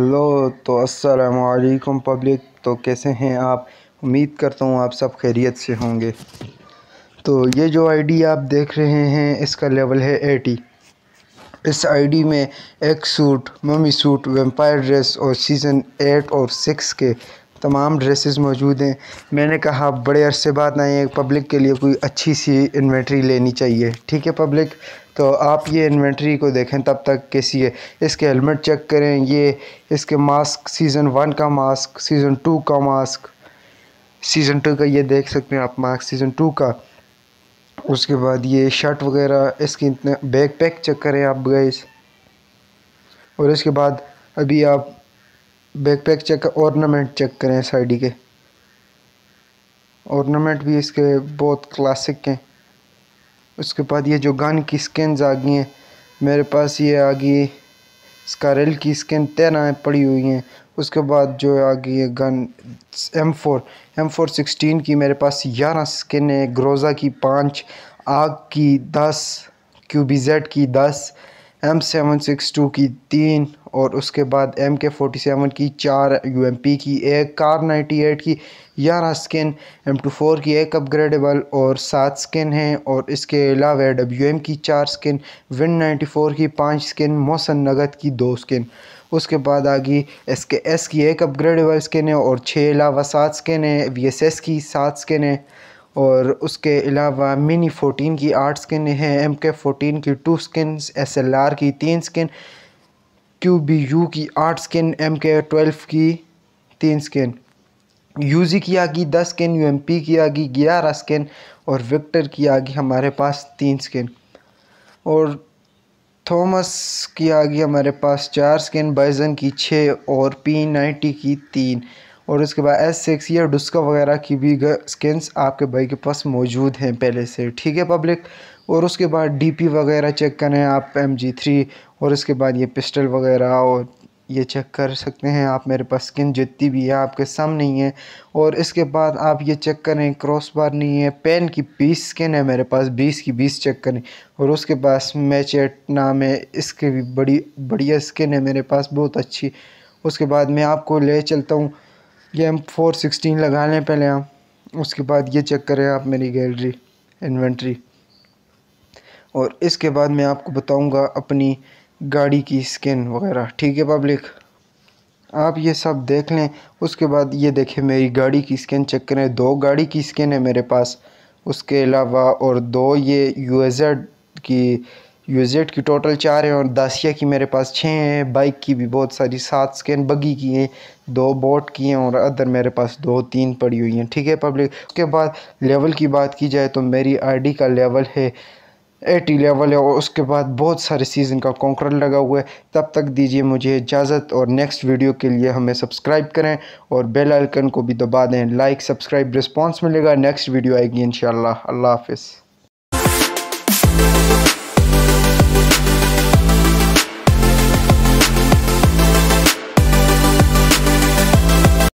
hello तो अस्सलाम वालेकुम पब्लिक तो कैसे हैं आप उम्मीद करता हूँ आप सब खैरियत से होंगे तो ये जो आईडी आप देख रहे हैं इसका लेवल है एटी इस आईडी में एक suit mummy suit vampire dress और सीज़न एट और सिक्स के तमाम ड्रेसेस मौजूद हैं मैंने कहा बड़े अरसे बाद ना ये पब्लिक के लिए कोई अच्छी सी इन्वेंट्री लेनी चाहिए ठीक है पब्लिक तो आप ये इन्वेंट्री को देखें तब तक कैसी है इसके हेलमेट चेक करें ये इसके मास्क सीज़न वन का मास्क सीज़न टू का मास्क सीज़न टू का ये देख सकते हैं आप मास्क सीज़न टू का उसके बाद ये शर्ट वगैरह इसके इतने बैग पैक चेक करें आप गए और इसके बाद अभी आप बैकपैक चेक ऑर्नामेंट चेक करें साइडी के ऑर्नामेंट भी इसके बहुत क्लासिक हैं उसके बाद ये जो गन की स्किन्स आ गई हैं मेरे पास ये आ गई स्कारल की स्किन तेरह पड़ी हुई हैं उसके बाद जो आ गई है gun M four M four sixteen की मेरे पास ग्यारह स्किन है ग्रोज़ा की पाँच आग की दस क्यूबीजेड की दस एम सेवन सिक्स टू की तीन और उसके बाद एम के फोर्टी सेवन की चार यू एम पी की एक कार नाइन्टी एट की ग्यारह स्किन एम टू फोर की एक अपग्रेडेबल और सात स्किन हैं और इसके अलावा डब्ल्यू एम की चार स्किन विन नाइन्टी फोर की पाँच स्किन मौसन नगद की दो स्किन उसके बाद आ गई एस के एस की एक अपग्रेडेबल स्किन है और छः अलावा सात स्किन है वी एस एस की सात स्किन है और उसके अलावा मिनी फ़ोटीन की आठ स्किन हैं एम के फ़ोटीन की two skin S L R की तीन स्किन क्यू बी यू की आठ स्किन एम के ट्वेल्व की तीन स्किन जी की आ गई दस स्किन यू एम पी की आ गई ग्यारह स्किन और विक्टर की आ गई हमारे पास तीन स्किन और थॉमस की आ गई हमारे पास चार स्किन बाइजन की छः और पी नाइन्टी की तीन और उसके बाद एस सिक्स या डुस्का वगैरह की भी स्किन्स आपके भाई के पास मौजूद हैं पहले से ठीक है पब्लिक और उसके बाद डीपी वगैरह चेक करें आप एम जी थ्री और उसके बाद ये पिस्टल वगैरह और ये चेक कर सकते हैं आप मेरे पास स्किन जितनी भी है आपके सामने ही है और इसके बाद आप ये चेक करें क्रॉस बार नहीं है पेन की बीस स्किन है मेरे पास बीस की बीस चेक करें और उसके पास मैचेट नाम है इसके भी बड़ी बढ़िया स्किन है मेरे पास बहुत अच्छी उसके बाद मैं आपको ले चलता हूँ ये हम फोर सिक्सटीन लगा लें पहले आप उसके बाद ये चेक करें आप मेरी गैलरी इन्वेंट्री और इसके बाद मैं आपको बताऊंगा अपनी गाड़ी की स्किन वगैरह ठीक है पब्लिक आप ये सब देख लें उसके बाद ये देखें मेरी गाड़ी की स्किन चेक करें दो गाड़ी की स्किन है मेरे पास उसके अलावा और दो ये यू की यूजेड की टोटल चार हैं और दासिया की मेरे पास छः हैं बाइक की भी बहुत सारी सात स्कैन बगी की हैं दो बोट की हैं और अदर मेरे पास दो तीन पड़ी हुई हैं ठीक है पब्लिक उसके बाद लेवल की बात की जाए तो मेरी आईडी का लेवल है एटी लेवल है और उसके बाद बहुत सारे सीज़न का कॉन्कर लगा हुआ है तब तक दीजिए मुझे इजाज़त और नेक्स्ट वीडियो के लिए हमें सब्सक्राइब करें और बेल आइकन को भी दबा दें लाइक सब्सक्राइब रिस्पांस मिलेगा नेक्स्ट वीडियो आएगी इन अल्लाह हाफ